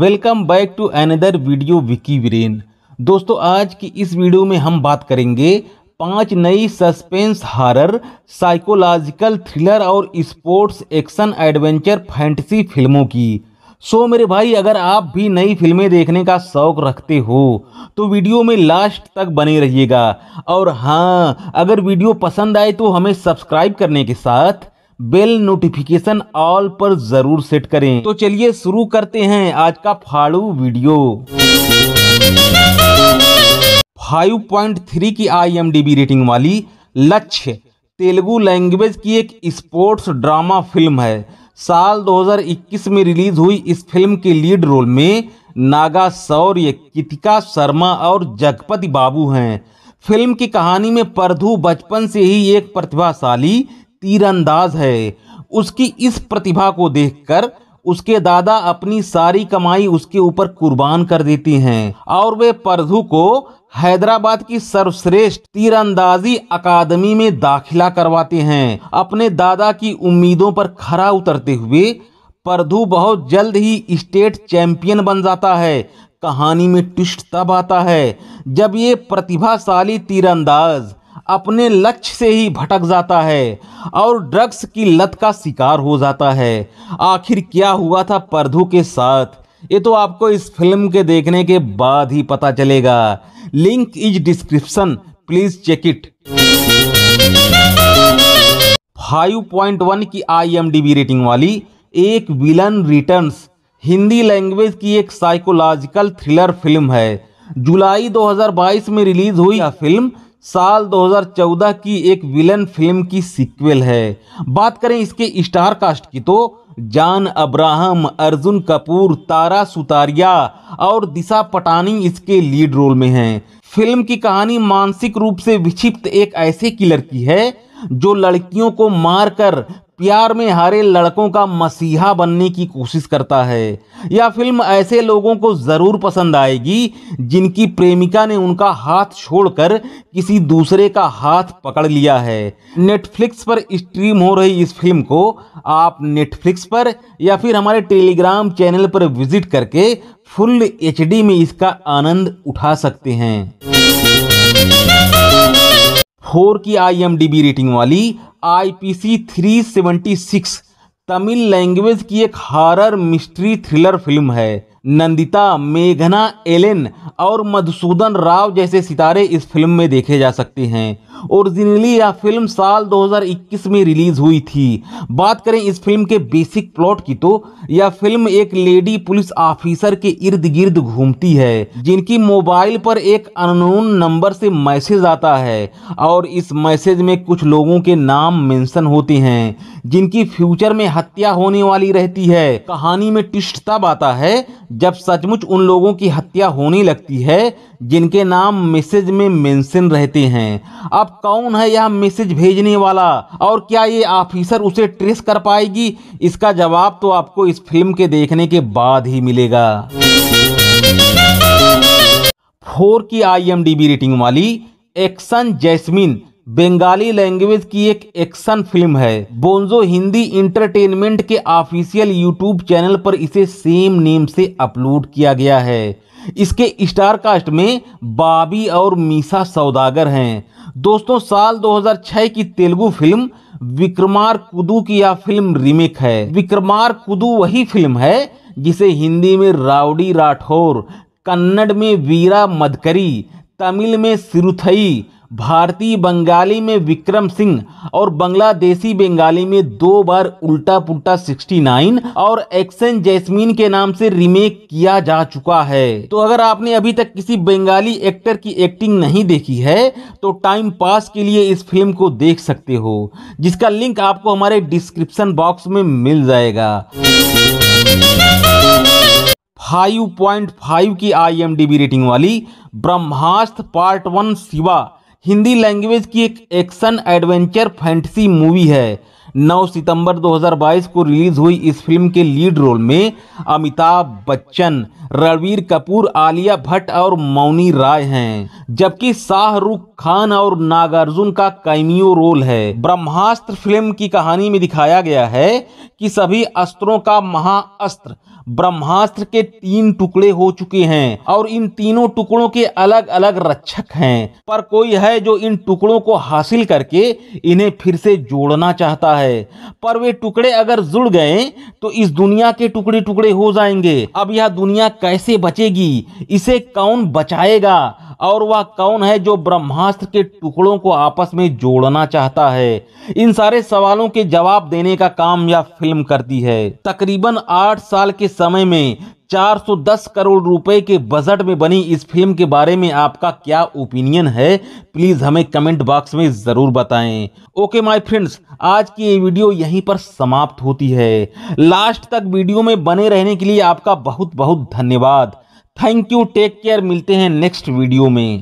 welcome back to another video Vicky Veeren दोस्तों आज की इस वीडियो में हम बात करेंगे पांच नई सस्पेंस हॉरर साइकोलॉजिकल थ्रिलर और स्पोर्ट्स एक्शन एडवेंचर फैंटसी फिल्मों की सो मेरे भाई अगर आप भी नई फिल्में देखने का शौक रखते हो तो वीडियो में लास्ट तक बने रहिएगा और हाँ अगर वीडियो पसंद आए तो हमें सब्सक्राइब करने के साथ बेल नोटिफिकेशन ऑल पर जरूर सेट करें तो चलिए शुरू करते हैं आज का फाड़ू वीडियो 5.3 की आईएमडीबी रेटिंग वाली लक्ष्य तेलुगु लैंग्वेज की एक स्पोर्ट्स ड्रामा फिल्म है साल 2021 में रिलीज हुई इस फिल्म के लीड रोल में नागा सौर्य कितिका शर्मा और जगपति बाबू हैं फिल्म की कहानी में परधु बचपन से ही एक प्रतिभाशाली तीरंदाज है उसकी इस प्रतिभा को देखकर उसके दादा अपनी सारी कमाई उसके ऊपर कुर्बान कर देती हैं और वे परधु को हैदराबाद की सर्वश्रेष्ठ तीरंदाजी अकादमी में दाखिला करवाते हैं अपने दादा की उम्मीदों पर खरा उतरते हुए परधु बहुत जल्द ही स्टेट चैंपियन बन जाता है कहानी में ट्विस्ट तब आता है जब ये प्रतिभाशाली तीरंदाज अपने लक्ष्य से ही भटक जाता है और ड्रग्स की लत का शिकार हो जाता है आखिर क्या हुआ था परधु के साथ ये तो आपको इस फिल्म के देखने के बाद ही पता चलेगा link is description please check it 5.1 की आईएमडीबी रेटिंग वाली एक विलन रिटर्न्स हिंदी लैंग्वेज की एक साइकोलॉजिकल थ्रिलर फिल्म है जुलाई 2022 में रिलीज हुई यह फिल्म साल 2014 की एक विलन फिल्म की सीक्वल है बात करें इसके स्टार कास्ट की तो जान अब्राहम अर्जुन कपूर तारा सुतारिया और दिशा पटानी इसके लीड रोल में हैं फिल्म की कहानी मानसिक रूप से विक्षिप्त एक ऐसे किलर की है जो लड़कियों को मारकर प्यार में हारे लड़कों का मसीहा बनने की कोशिश करता है यह फिल्म ऐसे लोगों को ज़रूर पसंद आएगी जिनकी प्रेमिका ने उनका हाथ छोड़कर किसी दूसरे का हाथ पकड़ लिया है नेटफ्लिक्स पर स्ट्रीम हो रही इस फिल्म को आप नेटफ्लिक्स पर या फिर हमारे टेलीग्राम चैनल पर विजिट करके फुल एच में इसका आनंद उठा सकते हैं फोर की आई रेटिंग वाली आईपीसी 376 तमिल लैंग्वेज की एक हॉरर मिस्ट्री थ्रिलर फिल्म है नंदिता मेघना एलेन और मधुसूदन राव जैसे सितारे इस फिल्म में देखे जा सकते हैं ओरिजिनली यह फिल्म साल 2021 में रिलीज़ हुई थी बात करें इस फिल्म के बेसिक प्लॉट की तो यह फिल्म एक लेडी पुलिस ऑफिसर के इर्द गिर्द घूमती है जिनकी मोबाइल पर एक अननोन नंबर से मैसेज आता है और इस मैसेज में कुछ लोगों के नाम मेंशन होते हैं जिनकी फ्यूचर में हत्या होने वाली रहती है कहानी में टिस्ट तब आता है जब सचमुच उन लोगों की हत्या होने लगती है जिनके नाम मैसेज में मेंशन रहते हैं अब कौन है यह मैसेज भेजने वाला और क्या ये ऑफिसर उसे ट्रेस कर पाएगी इसका जवाब तो आपको इस फिल्म के देखने के बाद ही मिलेगा फोर की आईएमडीबी रेटिंग वाली एक्शन जैस्मिन बंगाली लैंग्वेज की एक एक्शन फिल्म है बोंजो हिंदी इंटरटेनमेंट के ऑफिशियल यूट्यूब चैनल पर इसे सेम नेम से अपलोड किया गया है इसके स्टार कास्ट में बाबी और मीसा सौदागर हैं दोस्तों साल 2006 की तेलुगु फिल्म विक्रमार कुदू की यह फिल्म रीमेक है विक्रमार कुदू वही फिल्म है जिसे हिंदी में रावड़ी राठौर कन्नड़ में वीरा मदकरी तमिल में सिरुथई भारतीय बंगाली में विक्रम सिंह और बांग्लादेशी बंगाली में दो बार उल्टा पुल्टा 69 और एक्शन जैस्मीन के नाम से रीमेक किया जा चुका है तो अगर आपने अभी तक किसी बंगाली एक्टर की एक्टिंग नहीं देखी है तो टाइम पास के लिए इस फिल्म को देख सकते हो जिसका लिंक आपको हमारे डिस्क्रिप्शन बॉक्स में मिल जाएगा 5.5 की बी रेटिंग वाली Brahmastra part one Shiva Hindi language की एक एक्शन एडवेंचर फैंटसी मूवी है 9 सितंबर 2022 को रिलीज हुई इस फिल्म के लीड रोल में अमिताभ बच्चन रणवीर कपूर आलिया भट्ट और मौनी राय हैं जबकि शाहरुख खान और नागार्जुन का कैमियो रोल है ब्रह्मास्त्र फिल्म की कहानी में दिखाया गया है कि सभी अस्त्रों का महाअस्त्र ब्रह्मास्त्र के तीन टुकड़े हो चुके हैं और इन तीनों टुकड़ों के अलग अलग रक्षक हैं पर कोई है जो इन टुकड़ों को हासिल करके इन्हें फिर से जोड़ना चाहता है पर वे टुकड़े अगर जुड़ गए तो इस दुनिया के टुकड़े टुकड़े हो जाएंगे अब यह दुनिया कैसे बचेगी इसे कौन बचाएगा और वह कौन है जो ब्रह्मास्त्र के टुकड़ों को आपस में जोड़ना चाहता है इन सारे सवालों के जवाब देने का काम यह फिल्म करती है तकरीबन आठ साल के समय में 410 करोड़ रुपए के बजट में बनी इस फिल्म के बारे में आपका क्या ओपिनियन है प्लीज़ हमें कमेंट बॉक्स में ज़रूर बताएं ओके माय फ्रेंड्स आज की ये वीडियो यहीं पर समाप्त होती है लास्ट तक वीडियो में बने रहने के लिए आपका बहुत बहुत धन्यवाद थैंक यू टेक केयर मिलते हैं नेक्स्ट वीडियो में